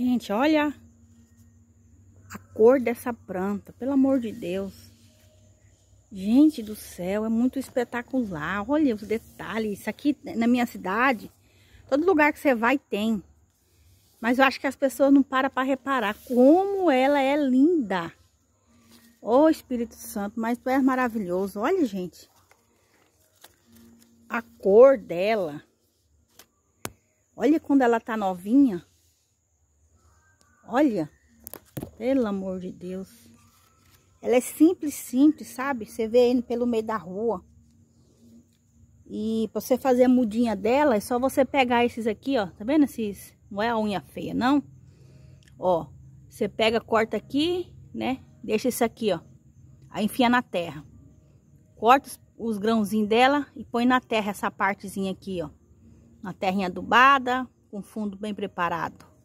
Gente, olha a cor dessa planta, pelo amor de Deus. Gente do céu, é muito espetacular. Olha os detalhes. Isso aqui na minha cidade, todo lugar que você vai tem. Mas eu acho que as pessoas não param para reparar como ela é linda. Ô oh, Espírito Santo, mas tu és maravilhoso. Olha, gente. A cor dela. Olha quando ela tá novinha. Olha, pelo amor de Deus. Ela é simples, simples, sabe? Você vê indo pelo meio da rua. E pra você fazer a mudinha dela, é só você pegar esses aqui, ó. Tá vendo esses? Não é a unha feia, não. Ó, você pega, corta aqui, né? Deixa isso aqui, ó. Aí enfia na terra. Corta os, os grãozinhos dela e põe na terra essa partezinha aqui, ó. Na terrinha adubada, com fundo bem preparado.